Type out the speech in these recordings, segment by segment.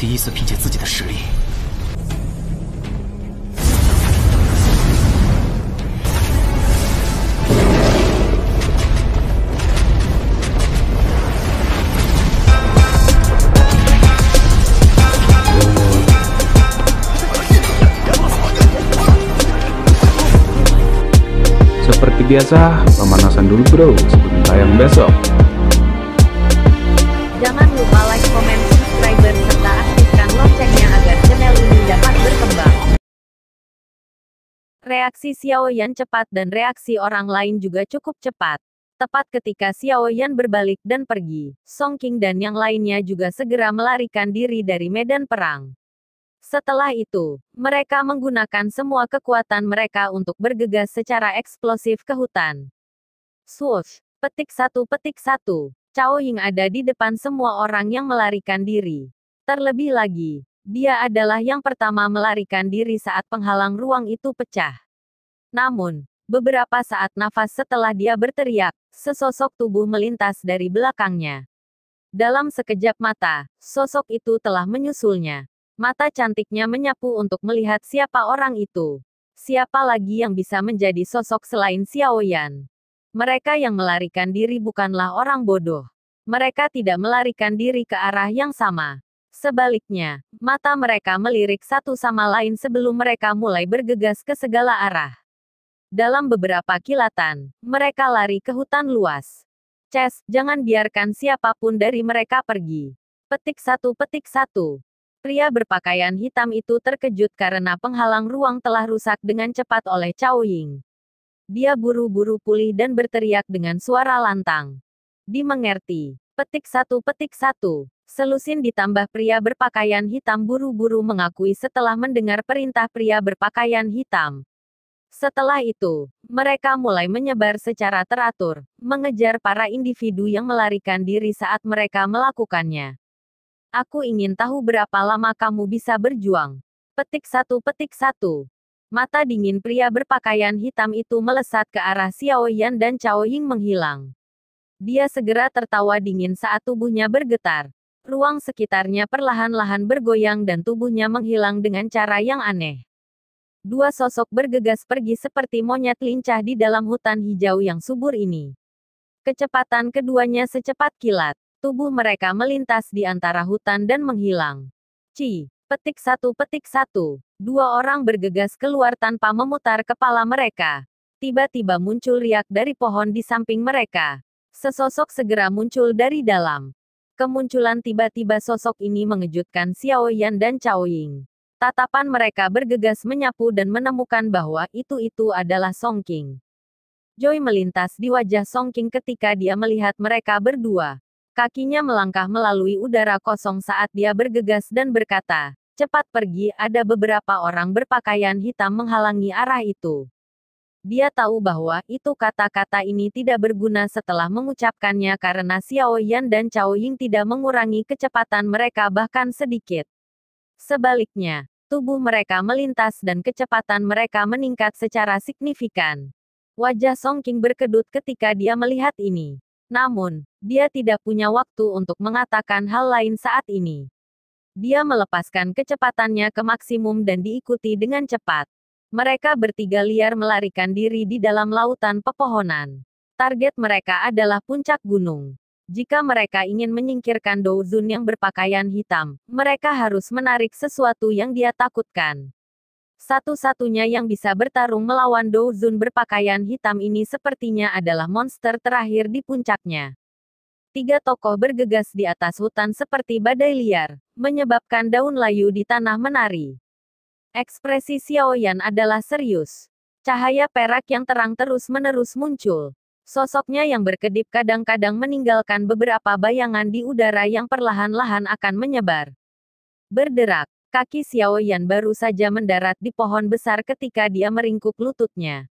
第一次凭借自己的实力。biasa biasa, pemanasan dulu bro sebelum tayang besok. Jangan Reaksi Xiao Yan cepat dan reaksi orang lain juga cukup cepat. Tepat ketika Xiao Yan berbalik dan pergi, Song King dan yang lainnya juga segera melarikan diri dari medan perang. Setelah itu, mereka menggunakan semua kekuatan mereka untuk bergegas secara eksplosif ke hutan. Swoosh, petik satu petik satu, Cao Ying ada di depan semua orang yang melarikan diri. Terlebih lagi, dia adalah yang pertama melarikan diri saat penghalang ruang itu pecah. Namun, beberapa saat nafas setelah dia berteriak, sesosok tubuh melintas dari belakangnya. Dalam sekejap mata, sosok itu telah menyusulnya. Mata cantiknya menyapu untuk melihat siapa orang itu. Siapa lagi yang bisa menjadi sosok selain Xiao Yan? Mereka yang melarikan diri bukanlah orang bodoh. Mereka tidak melarikan diri ke arah yang sama. Sebaliknya, mata mereka melirik satu sama lain sebelum mereka mulai bergegas ke segala arah. Dalam beberapa kilatan, mereka lari ke hutan luas. Ces, jangan biarkan siapapun dari mereka pergi. Petik satu, petik satu. Pria berpakaian hitam itu terkejut karena penghalang ruang telah rusak dengan cepat oleh Cao Ying. Dia buru-buru pulih dan berteriak dengan suara lantang. Dimengerti. Petik satu, petik satu. Selusin ditambah pria berpakaian hitam buru-buru mengakui setelah mendengar perintah pria berpakaian hitam. Setelah itu, mereka mulai menyebar secara teratur, mengejar para individu yang melarikan diri saat mereka melakukannya. Aku ingin tahu berapa lama kamu bisa berjuang. Petik satu petik satu. Mata dingin pria berpakaian hitam itu melesat ke arah Xiao Yan dan Cao Ying menghilang. Dia segera tertawa dingin saat tubuhnya bergetar. Ruang sekitarnya perlahan-lahan bergoyang dan tubuhnya menghilang dengan cara yang aneh dua sosok bergegas pergi seperti monyet lincah di dalam hutan hijau yang subur ini. Kecepatan keduanya secepat kilat. Tubuh mereka melintas di antara hutan dan menghilang. Ci, petik satu petik satu. Dua orang bergegas keluar tanpa memutar kepala mereka. Tiba-tiba muncul riak dari pohon di samping mereka. Sesosok segera muncul dari dalam. Kemunculan tiba-tiba sosok ini mengejutkan Xiao Yan dan Cao Ying. Tatapan mereka bergegas menyapu dan menemukan bahwa itu-itu adalah Song King. Joy melintas di wajah Song King ketika dia melihat mereka berdua. Kakinya melangkah melalui udara kosong saat dia bergegas dan berkata, Cepat pergi, ada beberapa orang berpakaian hitam menghalangi arah itu. Dia tahu bahwa itu kata-kata ini tidak berguna setelah mengucapkannya karena Xiao Yan dan Cao Ying tidak mengurangi kecepatan mereka bahkan sedikit. Sebaliknya, tubuh mereka melintas dan kecepatan mereka meningkat secara signifikan. Wajah Song King berkedut ketika dia melihat ini. Namun, dia tidak punya waktu untuk mengatakan hal lain saat ini. Dia melepaskan kecepatannya ke maksimum dan diikuti dengan cepat. Mereka bertiga liar melarikan diri di dalam lautan pepohonan. Target mereka adalah puncak gunung. Jika mereka ingin menyingkirkan Dou Zun yang berpakaian hitam, mereka harus menarik sesuatu yang dia takutkan. Satu-satunya yang bisa bertarung melawan Dou Zun berpakaian hitam ini sepertinya adalah monster terakhir di puncaknya. Tiga tokoh bergegas di atas hutan seperti badai liar, menyebabkan daun layu di tanah menari. Ekspresi Xiao Yan adalah serius. Cahaya perak yang terang terus-menerus muncul. Sosoknya yang berkedip kadang-kadang meninggalkan beberapa bayangan di udara yang perlahan-lahan akan menyebar. Berderak, kaki Xiao Yan baru saja mendarat di pohon besar ketika dia meringkuk lututnya.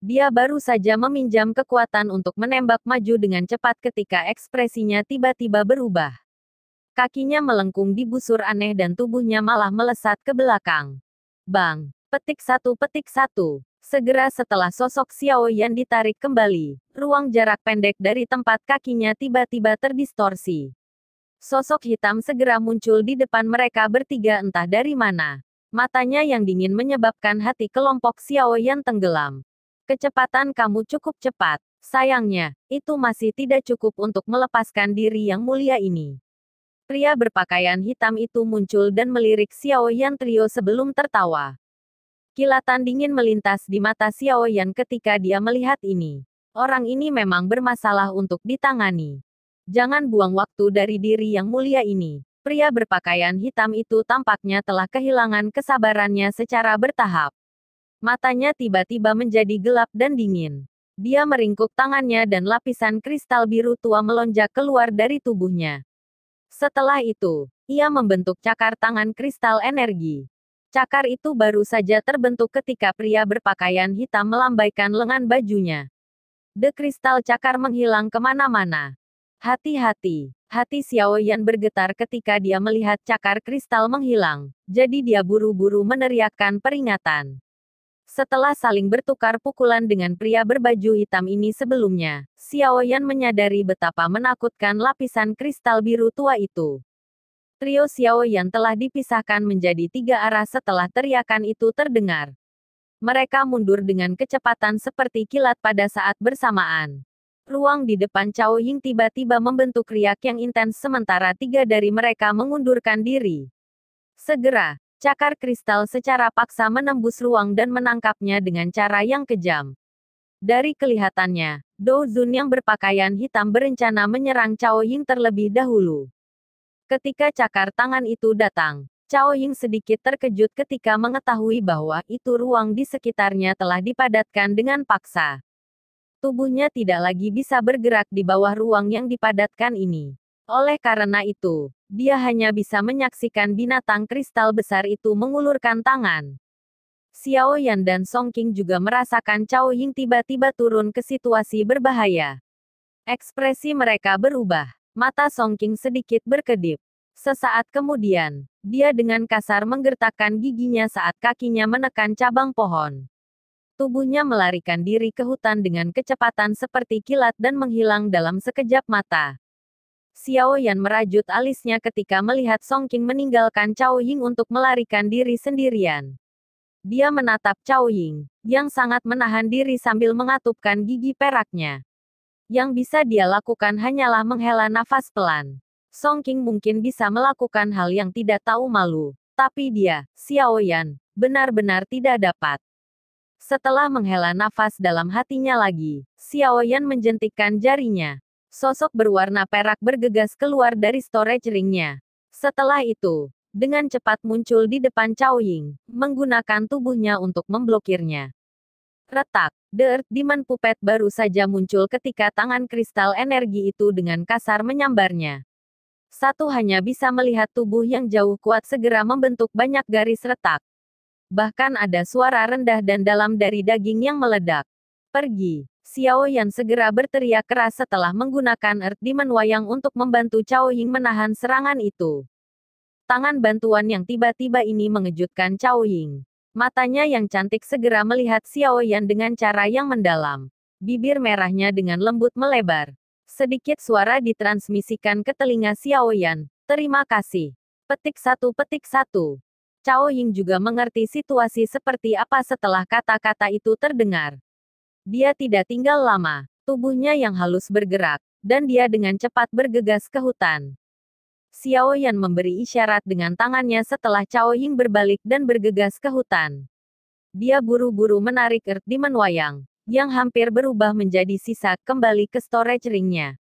Dia baru saja meminjam kekuatan untuk menembak maju dengan cepat ketika ekspresinya tiba-tiba berubah. Kakinya melengkung di busur aneh dan tubuhnya malah melesat ke belakang. Bang, petik satu petik satu. Segera setelah sosok Xiao Yan ditarik kembali, ruang jarak pendek dari tempat kakinya tiba-tiba terdistorsi. Sosok hitam segera muncul di depan mereka bertiga entah dari mana. Matanya yang dingin menyebabkan hati kelompok Xiao Yan tenggelam. Kecepatan kamu cukup cepat. Sayangnya, itu masih tidak cukup untuk melepaskan diri yang mulia ini. Pria berpakaian hitam itu muncul dan melirik Xiao Yan Trio sebelum tertawa. Kilatan dingin melintas di mata Xiao Yan ketika dia melihat ini. Orang ini memang bermasalah untuk ditangani. Jangan buang waktu dari diri yang mulia ini. Pria berpakaian hitam itu tampaknya telah kehilangan kesabarannya secara bertahap. Matanya tiba-tiba menjadi gelap dan dingin. Dia meringkuk tangannya dan lapisan kristal biru tua melonjak keluar dari tubuhnya. Setelah itu, ia membentuk cakar tangan kristal energi. Cakar itu baru saja terbentuk ketika pria berpakaian hitam melambaikan lengan bajunya. The kristal cakar menghilang kemana-mana. Hati-hati, hati Xiao Yan bergetar ketika dia melihat cakar kristal menghilang, jadi dia buru-buru meneriakkan peringatan. Setelah saling bertukar pukulan dengan pria berbaju hitam ini sebelumnya, Xiao Yan menyadari betapa menakutkan lapisan kristal biru tua itu. Trio Xiao yang telah dipisahkan menjadi tiga arah setelah teriakan itu terdengar. Mereka mundur dengan kecepatan seperti kilat pada saat bersamaan. Ruang di depan Cao Ying tiba-tiba membentuk riak yang intens sementara tiga dari mereka mengundurkan diri. Segera, cakar kristal secara paksa menembus ruang dan menangkapnya dengan cara yang kejam. Dari kelihatannya, Dou Zun yang berpakaian hitam berencana menyerang Cao Ying terlebih dahulu. Ketika cakar tangan itu datang, Cao Ying sedikit terkejut ketika mengetahui bahwa itu ruang di sekitarnya telah dipadatkan dengan paksa. Tubuhnya tidak lagi bisa bergerak di bawah ruang yang dipadatkan ini. Oleh karena itu, dia hanya bisa menyaksikan binatang kristal besar itu mengulurkan tangan. Xiao Yan dan Song King juga merasakan Cao Ying tiba-tiba turun ke situasi berbahaya. Ekspresi mereka berubah. Mata Song King sedikit berkedip. Sesaat kemudian, dia dengan kasar menggertakkan giginya saat kakinya menekan cabang pohon. Tubuhnya melarikan diri ke hutan dengan kecepatan seperti kilat dan menghilang dalam sekejap mata. Xiao Yan merajut alisnya ketika melihat Song King meninggalkan Cao Ying untuk melarikan diri sendirian. Dia menatap Cao Ying, yang sangat menahan diri sambil mengatupkan gigi peraknya. Yang bisa dia lakukan hanyalah menghela nafas pelan. Song King mungkin bisa melakukan hal yang tidak tahu malu, tapi dia, Xiao Yan, benar-benar tidak dapat. Setelah menghela nafas dalam hatinya lagi, Xiao Yan menjentikkan jarinya. Sosok berwarna perak bergegas keluar dari storage ringnya. Setelah itu, dengan cepat muncul di depan Cao Ying, menggunakan tubuhnya untuk memblokirnya. Retak, The Earth Demon Puppet baru saja muncul ketika tangan kristal energi itu dengan kasar menyambarnya. Satu hanya bisa melihat tubuh yang jauh kuat segera membentuk banyak garis retak. Bahkan ada suara rendah dan dalam dari daging yang meledak. Pergi, Xiao Yan segera berteriak keras setelah menggunakan Earth Demon Wayang untuk membantu Cao Ying menahan serangan itu. Tangan bantuan yang tiba-tiba ini mengejutkan Cao Ying. Matanya yang cantik segera melihat Xiao Yan dengan cara yang mendalam. Bibir merahnya dengan lembut melebar. Sedikit suara ditransmisikan ke telinga Xiao Yan. Terima kasih. Petik satu petik satu. Cao Ying juga mengerti situasi seperti apa setelah kata-kata itu terdengar. Dia tidak tinggal lama. Tubuhnya yang halus bergerak, dan dia dengan cepat bergegas ke hutan. Xiao Yan memberi isyarat dengan tangannya setelah Cao Ying berbalik dan bergegas ke hutan. Dia buru-buru menarik Earth Demon Wayang, yang hampir berubah menjadi sisa, kembali ke storage ringnya.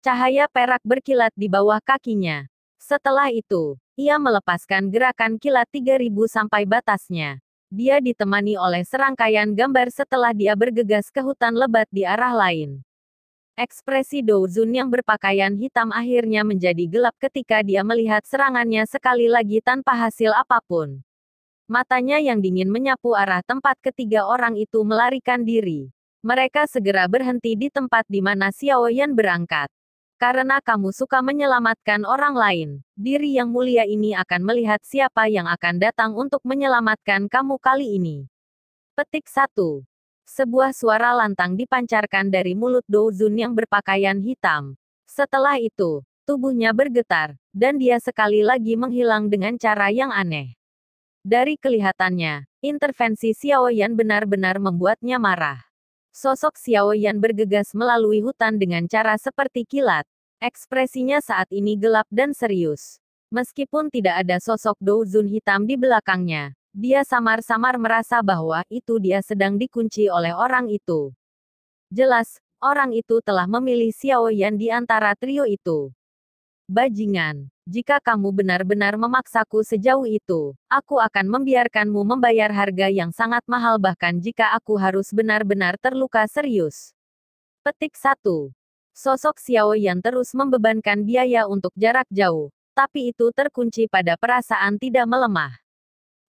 Cahaya perak berkilat di bawah kakinya. Setelah itu, ia melepaskan gerakan kilat 3000 sampai batasnya. Dia ditemani oleh serangkaian gambar setelah dia bergegas ke hutan lebat di arah lain. Ekspresi Dou Zun yang berpakaian hitam akhirnya menjadi gelap ketika dia melihat serangannya sekali lagi tanpa hasil apapun. Matanya yang dingin menyapu arah tempat ketiga orang itu melarikan diri. Mereka segera berhenti di tempat di mana Xiao Yan berangkat. Karena kamu suka menyelamatkan orang lain, diri yang mulia ini akan melihat siapa yang akan datang untuk menyelamatkan kamu kali ini. Petik 1. Sebuah suara lantang dipancarkan dari mulut Douzun yang berpakaian hitam. Setelah itu, tubuhnya bergetar, dan dia sekali lagi menghilang dengan cara yang aneh. Dari kelihatannya, intervensi Xiao Yan benar-benar membuatnya marah. Sosok Xiao Yan bergegas melalui hutan dengan cara seperti kilat. Ekspresinya saat ini gelap dan serius. Meskipun tidak ada sosok Douzun hitam di belakangnya, dia samar-samar merasa bahwa itu dia sedang dikunci oleh orang itu. Jelas, orang itu telah memilih Xiao Yan di antara trio itu. Bajingan, jika kamu benar-benar memaksaku sejauh itu, aku akan membiarkanmu membayar harga yang sangat mahal bahkan jika aku harus benar-benar terluka serius. Petik 1. Sosok Xiao Yan terus membebankan biaya untuk jarak jauh, tapi itu terkunci pada perasaan tidak melemah.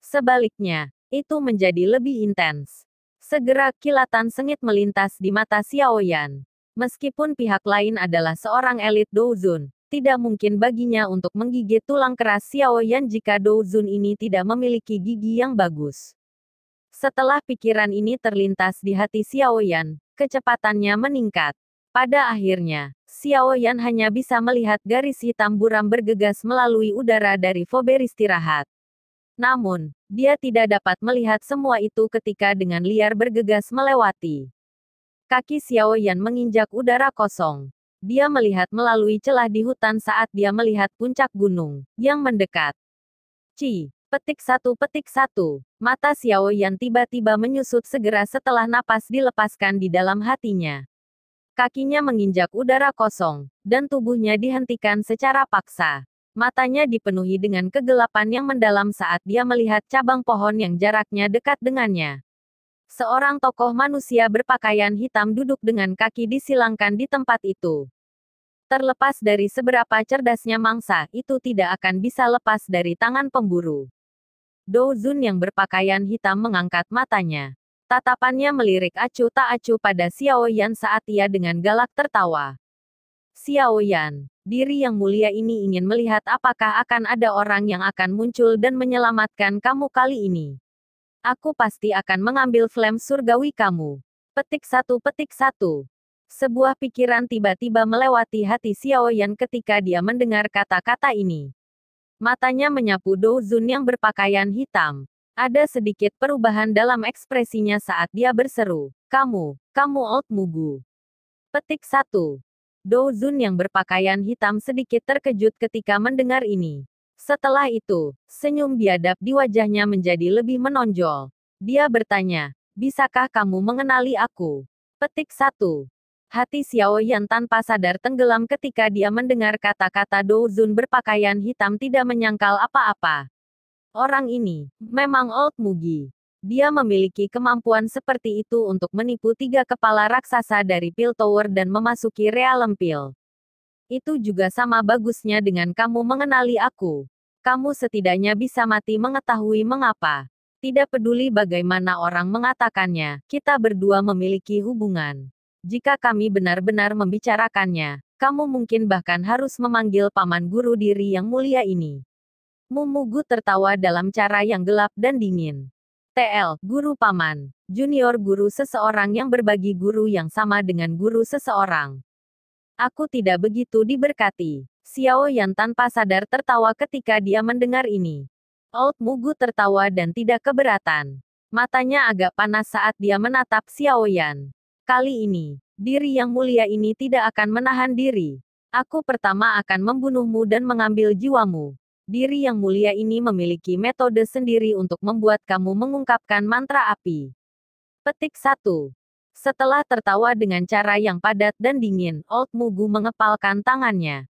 Sebaliknya, itu menjadi lebih intens. Segera kilatan sengit melintas di mata Xiao Yan. Meskipun pihak lain adalah seorang elit Douzun, tidak mungkin baginya untuk menggigit tulang keras Xiao Yan jika Douzun ini tidak memiliki gigi yang bagus. Setelah pikiran ini terlintas di hati Xiao Yan, kecepatannya meningkat. Pada akhirnya, Xiao Yan hanya bisa melihat garis hitam buram bergegas melalui udara dari Fober istirahat. Namun, dia tidak dapat melihat semua itu ketika dengan liar bergegas melewati. Kaki Xiao Yan menginjak udara kosong. Dia melihat melalui celah di hutan saat dia melihat puncak gunung yang mendekat. Ci, petik satu petik satu. Mata Xiao Yan tiba-tiba menyusut segera setelah napas dilepaskan di dalam hatinya. Kakinya menginjak udara kosong, dan tubuhnya dihentikan secara paksa. Matanya dipenuhi dengan kegelapan yang mendalam saat dia melihat cabang pohon yang jaraknya dekat dengannya. Seorang tokoh manusia berpakaian hitam duduk dengan kaki disilangkan di tempat itu. Terlepas dari seberapa cerdasnya mangsa, itu tidak akan bisa lepas dari tangan pemburu. Dou Zun yang berpakaian hitam mengangkat matanya. Tatapannya melirik acuh tak acuh pada Xiao Yan saat ia dengan galak tertawa. Xiao Yan, diri yang mulia ini ingin melihat apakah akan ada orang yang akan muncul dan menyelamatkan kamu kali ini. Aku pasti akan mengambil flame surgawi kamu. Petik satu petik satu. Sebuah pikiran tiba-tiba melewati hati Xiao Yan ketika dia mendengar kata-kata ini. Matanya menyapu Dou Zun yang berpakaian hitam. Ada sedikit perubahan dalam ekspresinya saat dia berseru, "Kamu, kamu Old Mugu." Petik satu. Dou Zun yang berpakaian hitam sedikit terkejut ketika mendengar ini. Setelah itu, senyum biadab di wajahnya menjadi lebih menonjol. Dia bertanya, bisakah kamu mengenali aku? Petik 1. Hati Xiao Yan tanpa sadar tenggelam ketika dia mendengar kata-kata Dou Zun berpakaian hitam tidak menyangkal apa-apa. Orang ini, memang Old Mugi dia memiliki kemampuan seperti itu untuk menipu tiga kepala raksasa dari Pil Tower dan memasuki Realm Pil. Itu juga sama bagusnya dengan kamu mengenali aku. Kamu setidaknya bisa mati mengetahui mengapa. Tidak peduli bagaimana orang mengatakannya, kita berdua memiliki hubungan. Jika kami benar-benar membicarakannya, kamu mungkin bahkan harus memanggil paman guru diri yang mulia ini. Mumugu tertawa dalam cara yang gelap dan dingin. TL, guru paman. Junior guru seseorang yang berbagi guru yang sama dengan guru seseorang. Aku tidak begitu diberkati. Xiao Yan tanpa sadar tertawa ketika dia mendengar ini. Old Mugu tertawa dan tidak keberatan. Matanya agak panas saat dia menatap Xiao Yan. Kali ini, diri yang mulia ini tidak akan menahan diri. Aku pertama akan membunuhmu dan mengambil jiwamu. Diri yang mulia ini memiliki metode sendiri untuk membuat kamu mengungkapkan mantra api. Petik 1. Setelah tertawa dengan cara yang padat dan dingin, Old Mugu mengepalkan tangannya.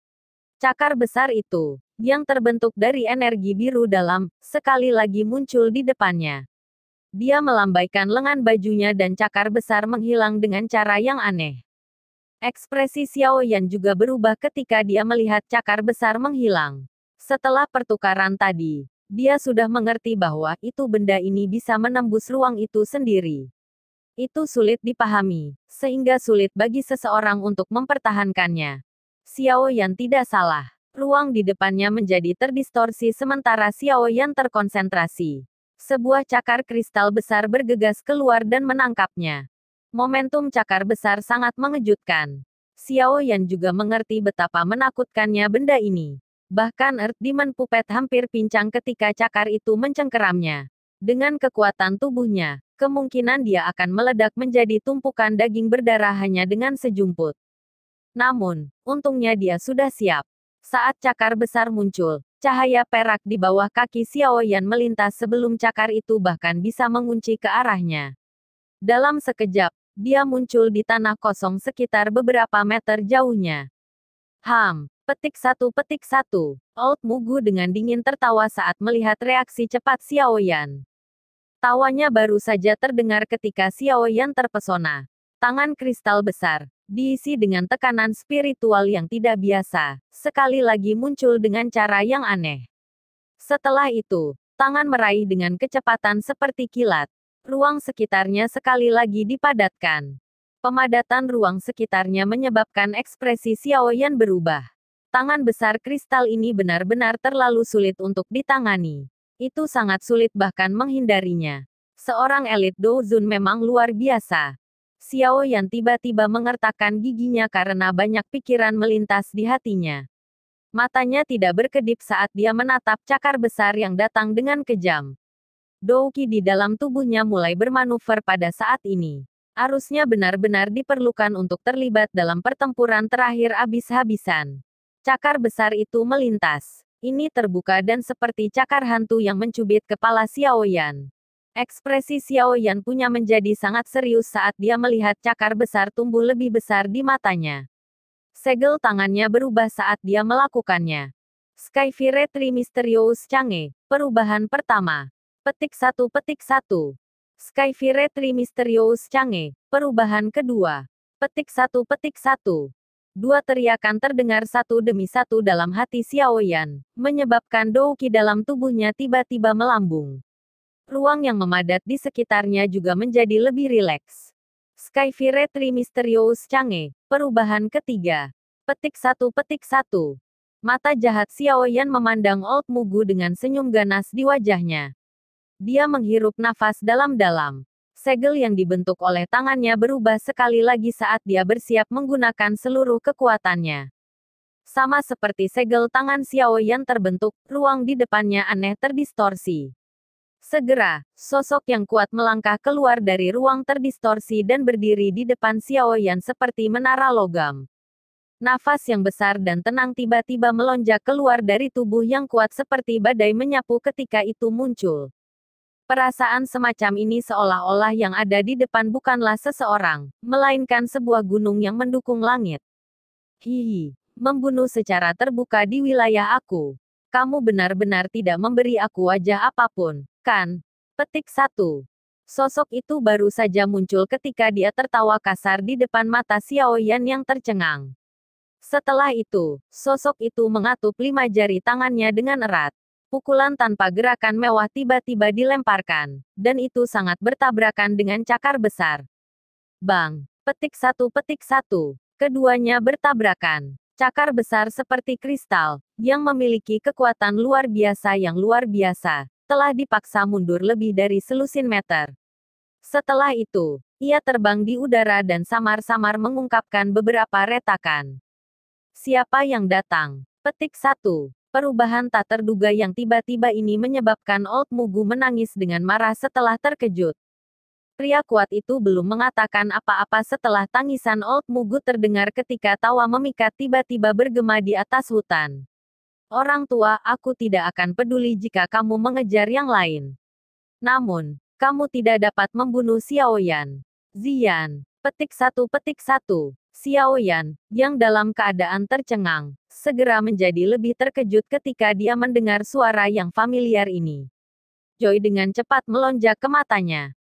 Cakar besar itu, yang terbentuk dari energi biru dalam, sekali lagi muncul di depannya. Dia melambaikan lengan bajunya dan cakar besar menghilang dengan cara yang aneh. Ekspresi Xiao Yan juga berubah ketika dia melihat cakar besar menghilang. Setelah pertukaran tadi, dia sudah mengerti bahwa itu benda ini bisa menembus ruang itu sendiri. Itu sulit dipahami, sehingga sulit bagi seseorang untuk mempertahankannya. Xiao Yan tidak salah. Ruang di depannya menjadi terdistorsi sementara Xiao Yan terkonsentrasi. Sebuah cakar kristal besar bergegas keluar dan menangkapnya. Momentum cakar besar sangat mengejutkan. Xiao Yan juga mengerti betapa menakutkannya benda ini. Bahkan Earth Demon Puppet hampir pincang ketika cakar itu mencengkeramnya. Dengan kekuatan tubuhnya, kemungkinan dia akan meledak menjadi tumpukan daging berdarah hanya dengan sejumput. Namun, untungnya dia sudah siap. Saat cakar besar muncul, cahaya perak di bawah kaki Xiao Yan melintas sebelum cakar itu bahkan bisa mengunci ke arahnya. Dalam sekejap, dia muncul di tanah kosong sekitar beberapa meter jauhnya. Ham, Petik satu petik satu. Old Mugu dengan dingin tertawa saat melihat reaksi cepat Xiao Yan. Tawanya baru saja terdengar ketika Xiao Yan terpesona. Tangan kristal besar, diisi dengan tekanan spiritual yang tidak biasa, sekali lagi muncul dengan cara yang aneh. Setelah itu, tangan meraih dengan kecepatan seperti kilat. Ruang sekitarnya sekali lagi dipadatkan. Pemadatan ruang sekitarnya menyebabkan ekspresi Xiao Yan berubah Tangan besar kristal ini benar-benar terlalu sulit untuk ditangani. Itu sangat sulit bahkan menghindarinya. Seorang elit Douzun memang luar biasa. Xiao Yan tiba-tiba mengertakkan giginya karena banyak pikiran melintas di hatinya. Matanya tidak berkedip saat dia menatap cakar besar yang datang dengan kejam. Douki di dalam tubuhnya mulai bermanuver pada saat ini. Arusnya benar-benar diperlukan untuk terlibat dalam pertempuran terakhir habis habisan Cakar besar itu melintas. Ini terbuka dan seperti cakar hantu yang mencubit kepala Xiao Yan. Ekspresi Xiao Yan punya menjadi sangat serius saat dia melihat cakar besar tumbuh lebih besar di matanya. Segel tangannya berubah saat dia melakukannya. Sky Skyfire Mysterious Change, perubahan pertama. Petik satu petik satu. Sky Skyfire Mysterious Change, perubahan kedua. Petik satu petik satu. Dua teriakan terdengar satu demi satu dalam hati Xiao Yan, menyebabkan Douki dalam tubuhnya tiba-tiba melambung. Ruang yang memadat di sekitarnya juga menjadi lebih rileks. Sky Tri Misterius Change, perubahan ketiga. Petik satu petik satu. Mata jahat Xiao Yan memandang Old Mugu dengan senyum ganas di wajahnya. Dia menghirup nafas dalam-dalam segel yang dibentuk oleh tangannya berubah sekali lagi saat dia bersiap menggunakan seluruh kekuatannya. Sama seperti segel tangan Xiao yang terbentuk, ruang di depannya aneh terdistorsi. Segera, sosok yang kuat melangkah keluar dari ruang terdistorsi dan berdiri di depan Xiao Yan seperti menara logam. Nafas yang besar dan tenang tiba-tiba melonjak keluar dari tubuh yang kuat seperti badai menyapu ketika itu muncul. Perasaan semacam ini seolah-olah yang ada di depan bukanlah seseorang, melainkan sebuah gunung yang mendukung langit. Hihi, membunuh secara terbuka di wilayah aku. Kamu benar-benar tidak memberi aku wajah apapun, kan? Petik satu. Sosok itu baru saja muncul ketika dia tertawa kasar di depan mata Xiao Yan yang tercengang. Setelah itu, sosok itu mengatup lima jari tangannya dengan erat pukulan tanpa gerakan mewah tiba-tiba dilemparkan, dan itu sangat bertabrakan dengan cakar besar. Bang, petik satu petik satu, keduanya bertabrakan. Cakar besar seperti kristal, yang memiliki kekuatan luar biasa yang luar biasa, telah dipaksa mundur lebih dari selusin meter. Setelah itu, ia terbang di udara dan samar-samar mengungkapkan beberapa retakan. Siapa yang datang? Petik satu, Perubahan tak terduga yang tiba-tiba ini menyebabkan Old Mugu menangis dengan marah setelah terkejut. Pria kuat itu belum mengatakan apa-apa setelah tangisan Old Mugu terdengar ketika tawa memikat tiba-tiba bergema di atas hutan. Orang tua, aku tidak akan peduli jika kamu mengejar yang lain. Namun, kamu tidak dapat membunuh Xiaoyan. Zian, petik satu petik satu. Xiao Yan yang dalam keadaan tercengang, segera menjadi lebih terkejut ketika dia mendengar suara yang familiar ini. Joy dengan cepat melonjak ke matanya.